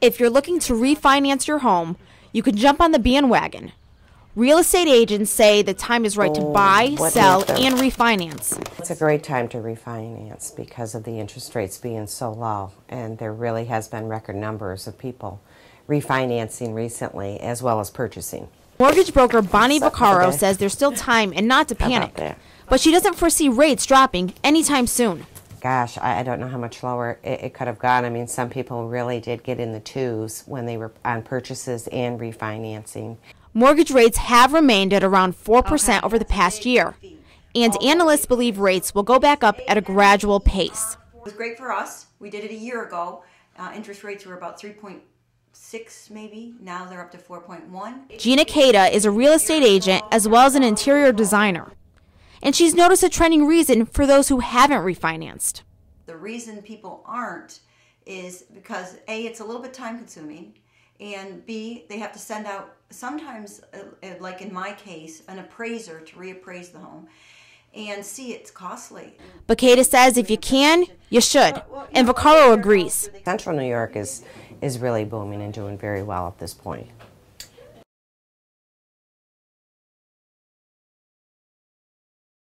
If you're looking to refinance your home, you can jump on the bandwagon. Real estate agents say the time is right to oh, buy, sell, and refinance. It's a great time to refinance because of the interest rates being so low, and there really has been record numbers of people refinancing recently as well as purchasing. Mortgage broker Bonnie Vaccaro says there's still time and not to panic, but she doesn't foresee rates dropping anytime soon gosh, I, I, don't know how much lower it, it, could have gone. I mean, some people really did get in the twos when they were on purchases and refinancing. Mortgage rates have remained at around 4% over the past year, and analysts believe rates will go back up at a gradual pace. It was great for us. We did it a year ago. Uh, interest rates were about 3.6 maybe. Now they're up to 4.1. Gina Cada is a real estate agent as well as an interior designer and she's noticed a trending reason for those who haven't refinanced. The reason people aren't is because A, it's a little bit time consuming, and B, they have to send out sometimes, uh, uh, like in my case, an appraiser to reappraise the home. And C, it's costly. Bakeda says if you can, you should. And Vaccaro agrees. Central New York is, is really booming and doing very well at this point.